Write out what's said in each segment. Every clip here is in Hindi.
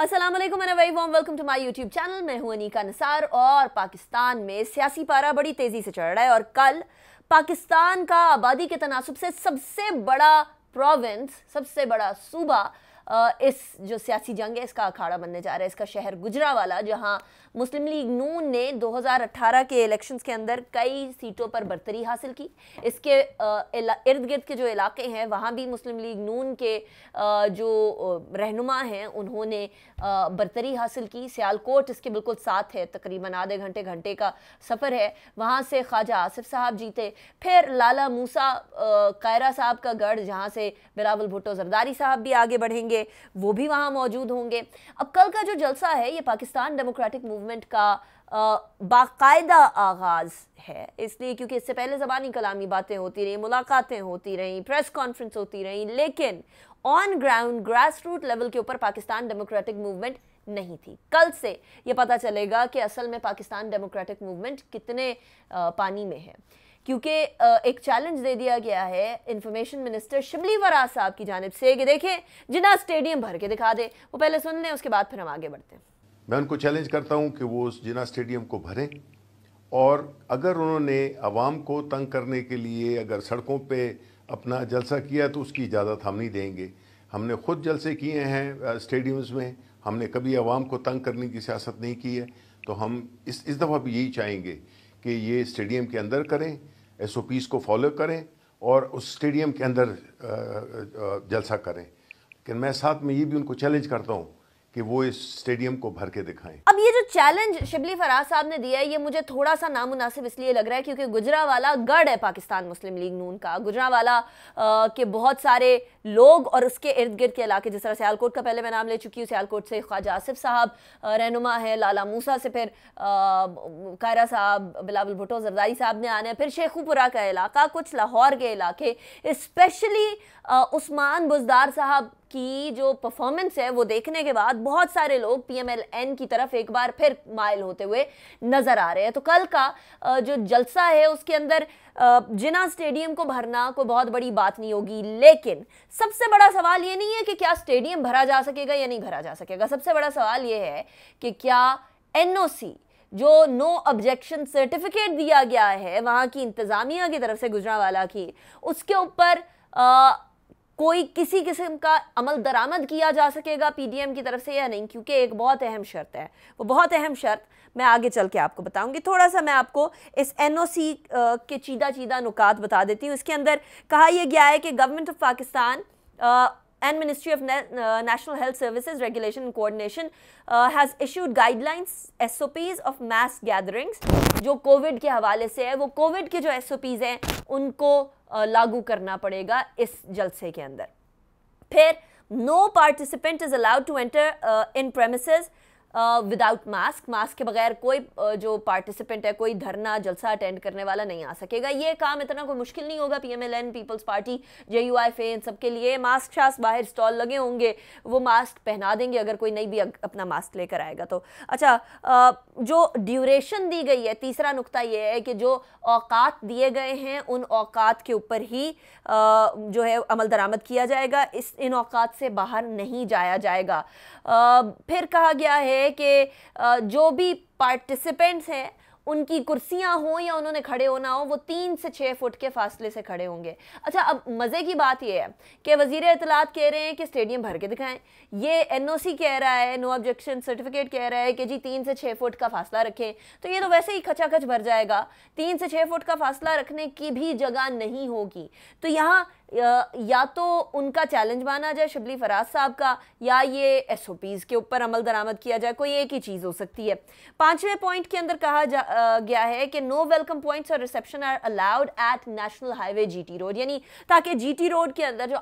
Aslam very warm welcome to my YouTube channel मैं हूं अनीका नसार और पाकिस्तान में सियासी पारा बड़ी तेज़ी से चढ़ रहा है और कल पाकिस्तान का आबादी के तनासब से सबसे बड़ा प्रोविंस सबसे बड़ा सूबा इस जो सियासी जंग है इसका अखाड़ा बनने जा रहा है इसका शहर गुजरा वाला जहाँ मुस्लिम लीग नून ने 2018 के इलेक्शंस के अंदर कई सीटों पर बर्तरी हासिल की इसके इर्द गिर्द के जो इलाके हैं वहाँ भी मुस्लिम लीग नून के जो रहनुमा हैं उन्होंने बर्तरी हासिल की सियालकोट इसके बिल्कुल साथ है तकरीबन आधे घंटे घंटे का सफ़र है वहाँ से ख्वाजा आसिफ साहब जीते फिर लाला मूसा कायरा साहब का गढ़ जहाँ से बिलावल भुट्टो जरदारी साहब भी आगे बढ़ेंगे वो भी वहाँ मौजूद होंगे अब कल का जो जलसा है ये पाकिस्तान डेमोक्रेटिक मूवमेंट मूवमेंट का बाकायदा आगाज़ है इसलिए क्योंकि इससे पहले ज़बानी कलामी बातें होती रहीं मुलाकातें होती रहीं प्रेस कॉन्फ्रेंस होती रहीं लेकिन on ground grass root level के ऊपर पाकिस्तान डेमोक्रेटिक मूवमेंट नहीं थी कल से ये पता चलेगा कि असल में पाकिस्तान डेमोक्रेटिक मूवमेंट कितने पानी में है क्योंकि एक चैलेंज दे दिया गया है इंफॉर्मेशन मिनिस्टर शिबली वरा साहब की जानब से कि देखें जिना स्टेडियम भर के दिखा दे वो पहले सुन लें उसके बाद फिर हम आगे बढ़ते हैं मैं उनको चैलेंज करता हूं कि वो उस जिना स्टेडियम को भरें और अगर उन्होंने आवाम को तंग करने के लिए अगर सड़कों पे अपना जलसा किया तो उसकी इजाज़त हम नहीं देंगे हमने खुद जलसे किए हैं स्टेडियम्स में हमने कभी आवाम को तंग करने की सियासत नहीं की है तो हम इस इस दफ़ा भी यही चाहेंगे कि ये स्टेडियम के अंदर करें एस ओ पीज़ को फॉलो करें और उस स्टेडियम के अंदर जलसा करें लेकिन मैं साथ में ये भी उनको चैलेंज करता हूँ कि वो इस स्टेडियम को भर के दिखाएं अब ये चैलेंज शिबली फराज साहब ने दिया है ये मुझे थोड़ा सा नामुनासिब इसलिए लग रहा है क्योंकि गुजरावाला गढ़ है पाकिस्तान मुस्लिम लीग नून का गुजरावाला के बहुत सारे लोग और उसके इर्द गिर्द के इलाके जिस तरह सियालकोट का पहले मैं नाम ले चुकी हूँ सियालकोट से ख्वाजा आसिफ साहब रहनुमा है लाला मूसा से फिर कायरा साहब बिलावल भुटो जरदारी साहब ने आना है फिर शेखुपुरा का इलाका कुछ लाहौर के इलाके इस्पेशली उस्मान बुजदार साहब की जो परफॉर्मेंस है वो देखने के बाद बहुत सारे लोग पीएमएलएन की तरफ एक बार फिर मायल होते हुए नजर आ रहे हैं तो कल का जो जलसा है उसके अंदर जिना स्टेडियम को भरना कोई बहुत बड़ी बात नहीं होगी लेकिन सबसे बड़ा सवाल ये नहीं है कि क्या स्टेडियम भरा जा सकेगा या नहीं भरा जा सकेगा सबसे बड़ा सवाल ये है कि क्या एनओसी जो नो ऑब्जेक्शन सर्टिफिकेट दिया गया है वहाँ की इंतज़ामिया की तरफ से गुजरावाला की उसके ऊपर कोई किसी किस्म का अमल दरामद किया जा सकेगा पीडीएम की तरफ से या नहीं क्योंकि एक बहुत अहम शर्त है वो बहुत अहम शर्त मैं आगे चल के आपको बताऊंगी थोड़ा सा मैं आपको इस एनओसी के चीदा चीदा नुकात बता देती हूँ इसके अंदर कहा यह गया है कि government of Pakistan and Ministry of Na uh, National Health Services Regulation and Coordination uh, has issued guidelines SOPs of mass gatherings जो कोविड के हवाले से है वो कोविड के जो SOPs हैं उनको uh, लागू करना पड़ेगा इस जलसे के अंदर फिर no participant is allowed to enter in premises without mask mask के बगैर कोई जो पार्टिसिपेंट है कोई धरना जलसा अटेंड करने वाला नहीं आ सकेगा ये काम इतना कोई मुश्किल नहीं होगा PMLN People's Party J U I F सबके लिए मास्क शास बाहर स्टॉल लगे होंगे वो मास्क पहना देंगे अगर कोई नहीं भी अपना मास्क लेकर आएगा तो अच्छा जो ड्यूरेशन दी गई है तीसरा नुकता ये है कि जो औकात दिए गए हैं उन औकात के ऊपर ही जो है अमल दरामद किया जाएगा इस इन औकात से बाहर नहीं जाया जाएगा फिर कहा गया है है कि जो भी पार्टिसिपेंट्स हैं उनकी कुर्सियां हों या उन्होंने खड़े होना हो वो तीन से छः फुट के फासले से खड़े होंगे अच्छा अब मज़े की बात यह है कि वजीर अतलात कह रहे हैं कि स्टेडियम भर के दिखाएं ये एन ओ सी कह रहा है नो ऑब्जेक्शन सर्टिफिकेट कह रहा है कि जी तीन से छः फुट का फासला रखें तो ये तो वैसे ही खचाखच भर जाएगा तीन से छः फुट का फासला रखने की भी जगह नहीं होगी तो यहाँ या तो उनका चैलेंज माना जाए शिबली फराज साहब का या ये एस ओ पीज़ के ऊपर अमल दरामद किया जाए कोई एक ही चीज़ हो सकती है पाँचवें पॉइंट के अंदर कहा जा गया है कि नो वेलकम पॉइंट्स और reception are allowed at national highway GT road यानी ताकि जीटी रोड के अंदर जो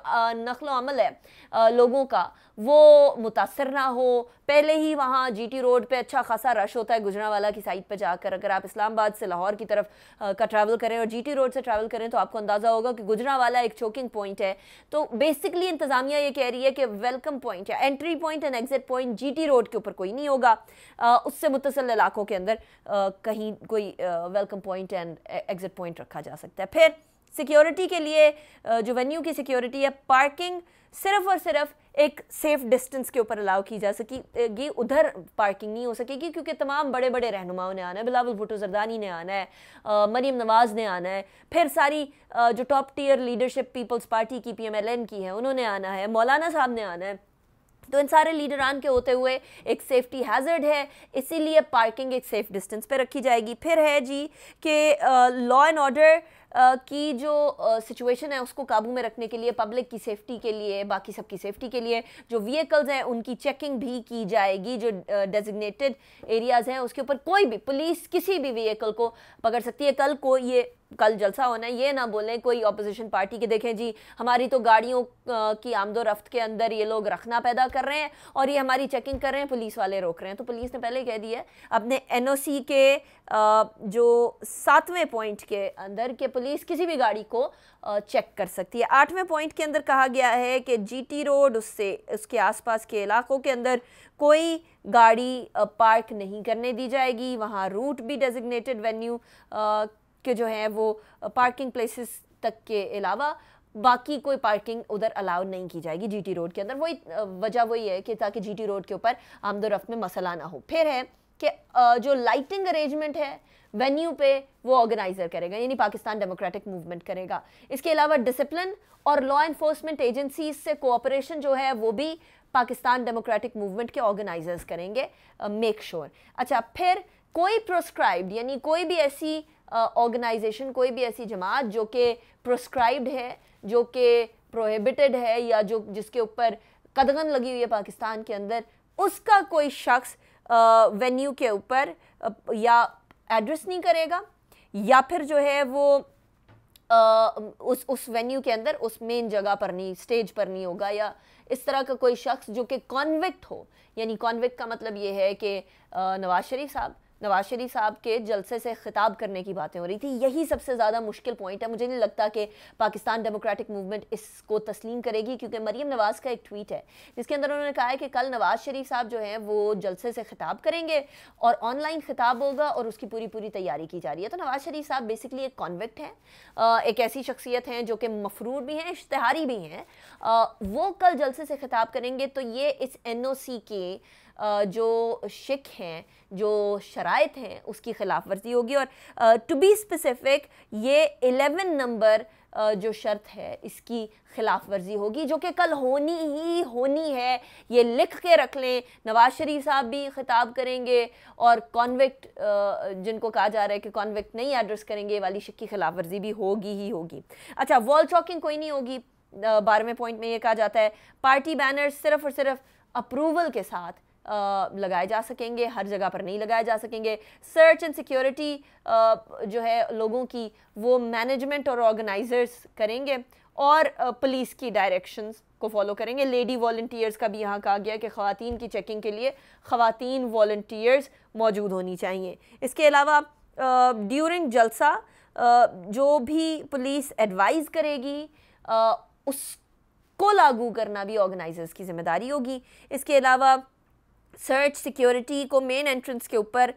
नकलो अमल है लोगों का वो मुतासर ना हो पहले ही वहाँ टी रोड पर अच्छा खासा रश होता है गुजरावाला की साइड पर जाकर अगर आप इस्लामाबाद से लाहौर की तरफ का ट्रैवल करें और टी रोड से ट्रैवल करें तो आपको अंदाज़ा होगा कि गुजरावाला एक बुकिंग पॉइंट है तो बेसिकली इंतजामिया ये कह रही है कि वेलकम पॉइंट या entry point and exit point GT road के ऊपर कोई नहीं होगा आ, उससे मुतसल इलाकों के अंदर आ, कहीं कोई welcome point and exit point रखा जा सकता है फिर सिक्योरिटी के लिए जो वेन्यू की सिक्योरिटी है पार्किंग सिर्फ और सिर्फ एक सेफ डिस्टेंस के ऊपर अलाउ की जा सकेगी उधर पार्किंग नहीं हो सकेगी क्योंकि तमाम बड़े बड़े रहनुमाओं ने आना है बिलावल भुटो जरदानी ने आना है मरीम नवाज़ ने आना है फिर सारी जो top tier leadership People's Party की पी एम एल एन की है उन्होंने आना है मौलाना साहब ने आना है तो इन सारे लीडरान के होते हुए एक सेफ्टी हैजर्ड है इसीलिए पार्किंग एक सेफ डिस्टेंस पे रखी जाएगी फिर है जी कि लॉ एंड ऑर्डर की जो सिचुएशन uh, है उसको काबू में रखने के लिए पब्लिक की सेफ्टी के लिए बाकी सबकी सेफ्टी के लिए जो व्हीकल्स हैं उनकी चेकिंग भी की जाएगी जो डेजिग्नेटेड एरियाज़ हैं उसके ऊपर कोई भी पुलिस किसी भी व्हीकल को पकड़ सकती है कल को ये कल जलसा होना है ये ना बोलें कोई अपोजिशन पार्टी के देखें जी हमारी तो गाड़ियों की आमदो रफ्त के अंदर ये लोग रखना पैदा कर रहे हैं और ये हमारी चेकिंग कर रहे हैं पुलिस वाले रोक रहे हैं तो पुलिस ने पहले कह दिया अपने एन के जो सातवें पॉइंट के अंदर कि पुलिस किसी भी गाड़ी को चेक कर सकती है आठवें पॉइंट के अंदर कहा गया है कि जी रोड उससे उसके आस के इलाकों के अंदर कोई गाड़ी पार्क नहीं करने दी जाएगी वहाँ रूट भी डेजिग्नेटेड वेन्यू के जो है वो पार्किंग प्लेसेस तक के अलावा बाकी कोई पार्किंग उधर अलाउ नहीं की जाएगी जीटी रोड के अंदर वही वजह वही है कि ताकि जीटी रोड के ऊपर आमदोरफ्त में मसला ना हो फिर है कि जो लाइटिंग अरेंजमेंट है वेन्यू पे वो ऑर्गेनाइजर करेगा यानी पाकिस्तान डेमोक्रेटिक मूवमेंट करेगा इसके अलावा डिसिप्लिन और लॉ इन्फोर्समेंट एजेंसी से कोऑपरेशन जो है वो भी पाकिस्तान डेमोक्रेटिक मूवमेंट के ऑर्गेनाइजर्स करेंगे मेक uh, श्योर sure. अच्छा फिर कोई प्रोस्क्राइब्ड यानी कोई भी ऐसी ऑर्गेनाइजेशन कोई भी ऐसी जमात जो कि प्रोस्क्राइब्ड है जो कि प्रोहिबिटेड है या जो जिसके ऊपर कदगन लगी हुई है पाकिस्तान के अंदर उसका कोई शख्स वेन्यू के ऊपर या एड्रेस नहीं करेगा या फिर जो है वो आ, उस उस वेन्यू के अंदर उस मेन जगह पर नहीं स्टेज पर नहीं होगा या इस तरह का कोई शख्स जो कि कॉन्विक्ट हो यानी कॉन्विक्ट का मतलब ये है कि नवाज शरीफ साहब नवाज शरीफ साहब के जलसे से खिताब करने की बातें हो रही थी यही सबसे ज़्यादा मुश्किल पॉइंट है मुझे नहीं लगता कि पाकिस्तान डेमोक्रेटिक मूवमेंट इसको तस्लीम करेगी क्योंकि मरीम नवाज़ का एक ट्वीट है जिसके अंदर उन्होंने कहा है कि कल नवाज शरीफ साहब जो हैं वो जलसे से खिताब करेंगे और ऑनलाइन खिताब होगा और उसकी पूरी पूरी तैयारी की जा रही है तो नवाज शरीफ साहब बेसिकली एक कॉन्वेक्ट हैं एक ऐसी शख्सियत हैं जो कि मफरूर भी हैं इश्तहारी भी हैं वो कल जलसे से खिताब करेंगे तो ये इस एन के जो शिक हैं जो शरात हैं उसकी ख़िलाफ़ वर्जी होगी और टू बी स्पेसिफ़िक ये एलेवन नंबर जो शर्त है इसकी ख़िलाफ़ वर्जी होगी जो कि कल होनी ही होनी है ये लिख के रख लें नवाज शरीफ साहब भी ख़िताब करेंगे और कॉन्विक्ट जिनको कहा जा रहा है कि कॉन्विक्ट नहीं एड्रेस करेंगे वाली शिक की ख़िलाफ़ वर्जी भी होगी ही होगी अच्छा वॉल चॉकिंग कोई नहीं होगी बारहवें पॉइंट में ये कहा जाता है पार्टी बैनर सिर्फ और सिर्फ अप्रूवल के साथ लगाए जा सकेंगे हर जगह पर नहीं लगाए जा सकेंगे सर्च एंड सिक्योरिटी जो है लोगों की वो मैनेजमेंट और ऑर्गेनाइजर्स करेंगे और पुलिस की डायरेक्शंस को फॉलो करेंगे लेडी वॉल्टियर्स का भी यहाँ कहा गया कि खातन की चेकिंग के लिए खातन वॉल्टियर्स मौजूद होनी चाहिए इसके अलावा ड्यूरिंग जलसा जो भी पुलिस एडवाइज़ करेगी उसको लागू करना भी ऑर्गेनाइजर्स की जिम्मेदारी होगी इसके अलावा सर्च सिक्योरिटी को मेन एंट्रेंस के ऊपर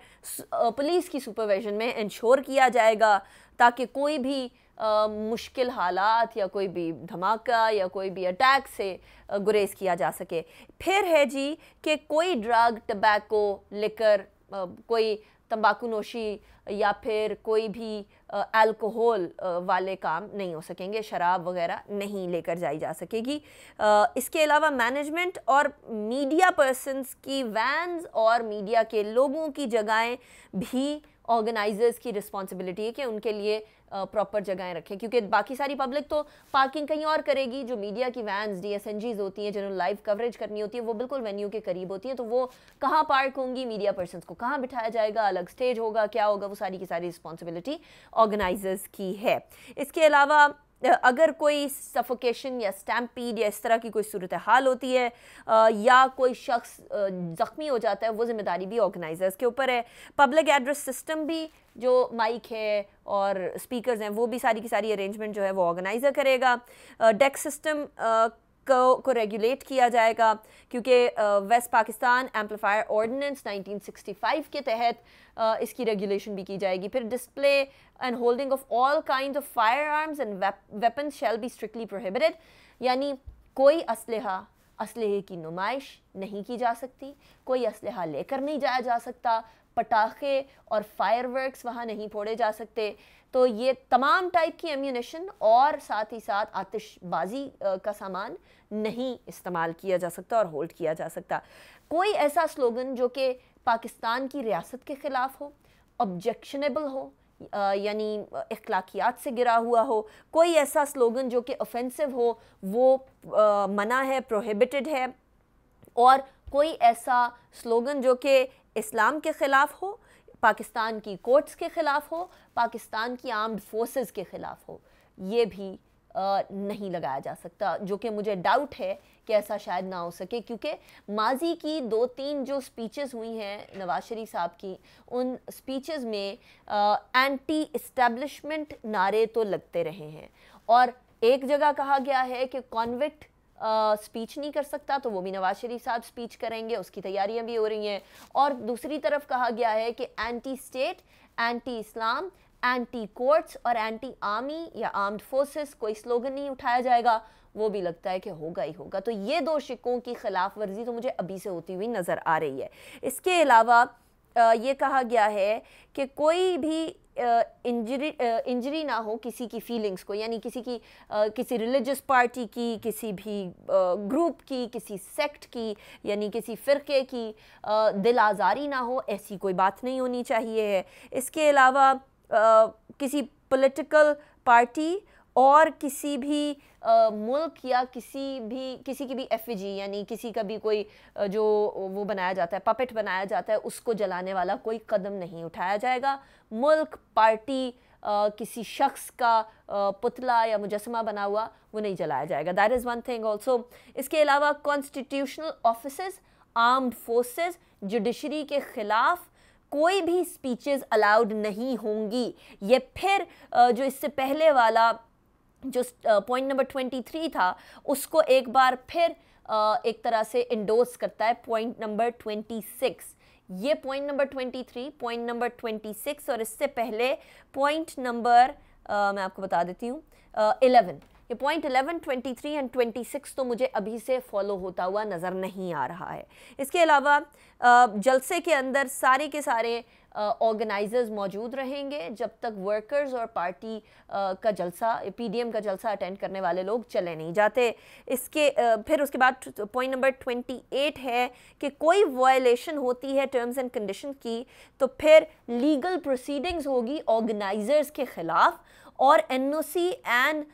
पुलिस की सुपरविजन में इंश्योर किया जाएगा ताकि कोई भी आ, मुश्किल हालात या कोई भी धमाका या कोई भी अटैक से गुरेज किया जा सके फिर है जी कि कोई ड्रग टबैको लेकर कोई तंबाकू नोशी या फिर कोई भी अल्कोहल वाले काम नहीं हो सकेंगे शराब वगैरह नहीं लेकर जाई जा सकेगी आ, इसके अलावा मैनेजमेंट और मीडिया पर्सनस की वैन्स और मीडिया के लोगों की जगहें भी ऑर्गेनाइजर्स की रिस्पॉन्सिबिलिटी है कि उनके लिए प्रॉपर जगहें रखें क्योंकि बाकी सारी पब्लिक तो पार्किंग कहीं और करेगी जो मीडिया की वैन्स डी होती हैं जिन्होंने लाइव कवरेज करनी होती है वो बिल्कुल वेन्यू के करीब होती हैं तो वो कहाँ पार्क होंगी मीडिया पर्सन को कहाँ बिठाया जाएगा अलग स्टेज होगा क्या होगा वो सारी की सारी रिस्पॉन्सिबिलिटी ऑर्गेनाइजर्स की है इसके अलावा अगर कोई सफोकेशन या स्टैम्पीड या इस तरह की कोई सूरत हाल होती है या कोई शख्स ज़ख्मी हो जाता है वो जिम्मेदारी भी ऑर्गेनाइजर्स के ऊपर है पब्लिक एड्रेस सिस्टम भी जो माइक है और स्पीकर्स हैं वो भी सारी की सारी अरेंजमेंट जो है वो ऑर्गेनाइज़र करेगा डेस्क सिस्टम को को रेगुलेट किया जाएगा क्योंकि वेस्ट पाकिस्तान एम्पलीफायर ऑर्डिनेंस 1965 के तहत आ, इसकी रेगुलेशन भी की जाएगी फिर display and holding of all kind of fire arms and weapon shall be strictly prohibited यानी कोई असलहा इसलहे की नुमाइश नहीं की जा सकती कोई इसल लेकर नहीं जाया जा सकता पटाखे और फायरवर्क्स वहाँ नहीं फोड़े जा सकते तो ये तमाम टाइप की एम्यूनेशन और साथ ही साथ आतिशबाजी का सामान नहीं इस्तेमाल किया जा सकता और होल्ड किया जा सकता कोई ऐसा स्लोगन जो कि पाकिस्तान की रियासत के ख़िलाफ़ हो ऑब्जेक्शनेबल हो यानी अखलाकियात से गिरा हुआ हो कोई ऐसा स्लोगन जो कि ऑफेंसिव हो वो आ, मना है प्रोहिबिटेड है और कोई ऐसा स्लोगन जो कि इस्लाम के ख़िलाफ़ हो पाकिस्तान की कोर्ट्स के ख़िलाफ़ हो पाकिस्तान की आर्म्ड फोर्सेस के ख़िलाफ़ हो ये भी नहीं लगाया जा सकता जो कि मुझे डाउट है कि ऐसा शायद ना हो सके क्योंकि माजी की दो तीन जो स्पीचेस हुई हैं नवाज शरीफ साहब की उन स्पीचेस में आ, एंटी इस्टेब्लिशमेंट नारे तो लगते रहे हैं और एक जगह कहा गया है कि कॉन्विक्ट स्पीच नहीं कर सकता तो वो भी नवाज शरीफ साहब स्पीच करेंगे उसकी तैयारियां भी हो रही हैं और दूसरी तरफ कहा गया है कि anti state anti Islam anti courts और एंटी आर्मी या आर्म्ड फोर्सेस कोई स्लोगन नहीं उठाया जाएगा वो भी लगता है कि होगा ही होगा तो ये दो शिकों की खिलाफ वर्जी तो मुझे अभी से होती हुई नज़र आ रही है इसके अलावा ये कहा गया है कि कोई भी इंजरी इंजरी ना हो किसी की फीलिंग्स को यानी किसी की किसी रिलीजस पार्टी की किसी भी ग्रुप की किसी सेक्ट की यानी किसी फ़िरके की दिल आज़ारी ना हो ऐसी कोई बात नहीं होनी चाहिए इसके अलावा किसी पॉलिटिकल पार्टी और किसी भी आ, मुल्क या किसी भी किसी की भी एफ यानी किसी का भी कोई जो वो बनाया जाता है पपेट बनाया जाता है उसको जलाने वाला कोई कदम नहीं उठाया जाएगा मुल्क पार्टी आ, किसी शख्स का आ, पुतला या मुजस्मा बना हुआ वो नहीं जलाया जाएगा that is one thing also इसके अलावा constitutional office armed forces judiciary के ख़िलाफ़ कोई भी स्पीचेस अलाउड नहीं होंगी ये फिर जो इससे पहले वाला जो पॉइंट नंबर ट्वेंटी थ्री था उसको एक बार फिर एक तरह से इंडोर्स करता है पॉइंट नंबर ट्वेंटी सिक्स ये point number twenty three point number twenty six और इससे पहले पॉइंट नंबर मैं आपको बता देती हूँ इलेवन uh, ये पॉइंट 11, 23 एंड 26 तो मुझे अभी से फॉलो होता हुआ नज़र नहीं आ रहा है इसके अलावा जलसे के अंदर सारे के सारे ऑर्गेनाइजर्स मौजूद रहेंगे जब तक वर्कर्स और पार्टी का जलसा पीडीएम का जलसा अटेंड करने वाले लोग चले नहीं जाते इसके फिर उसके बाद पॉइंट नंबर ट्वेंटी एट है कि कोई वायलेशन होती है टर्म्स एंड कंडीशन की तो फिर लीगल प्रोसीडिंग्स होगी ऑर्गेनाइजर्स के ख़िलाफ़ और एन ओ सी एंड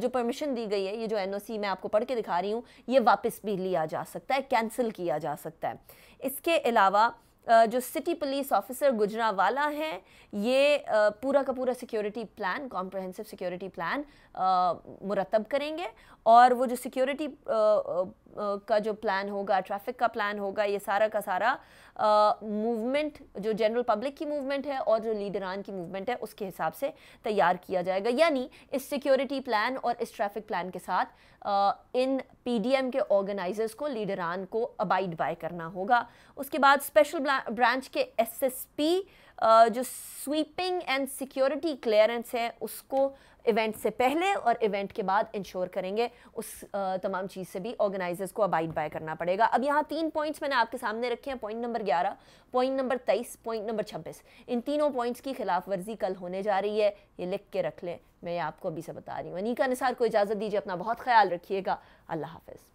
जो परमिशन दी गई है ये जो एन ओ सी मैं आपको पढ़ के दिखा रही हूँ ये वापस भी लिया जा सकता है कैंसिल किया जा सकता है इसके अलावा जो सिटी पुलिस ऑफिसर गुजरावाला हैं ये पूरा का पूरा security plan comprehensive security plan मुरतब करेंगे और वो जो सिक्योरिटी का जो प्लान होगा ट्रैफिक का प्लान होगा ये सारा का सारा मूवमेंट जो जनरल पब्लिक की मूवमेंट है और जो लीडरान की मूवमेंट है उसके हिसाब से तैयार किया जाएगा यानी इस सिक्योरिटी प्लान और इस ट्रैफिक प्लान के साथ इन पीडीएम के ऑर्गेनाइजर्स को लीडरान को अबाइड बाय करना होगा उसके बाद स्पेशल ब्रांच के एसएसपी जो स्वीपिंग एंड सिक्योरिटी क्लियरेंस है उसको इवेंट से पहले और इवेंट के बाद इंश्योर करेंगे उस तमाम चीज़ से भी ऑर्गेनाइजर्स को अबाइड बाय करना पड़ेगा अब यहाँ तीन पॉइंट्स मैंने आपके सामने रखे हैं पॉइंट नंबर ग्यारह पॉइंट नंबर तेईस पॉइंट नंबर छब्बीस इन तीनों पॉइंट्स की खिलाफ वर्जी कल होने जा रही है ये लिख के रख लें मैं आपको अभी से बता रही हूँ अनिका निसार को इजाज़त दीजिए अपना बहुत ख्याल रखिएगा अल्लाह हाफिज़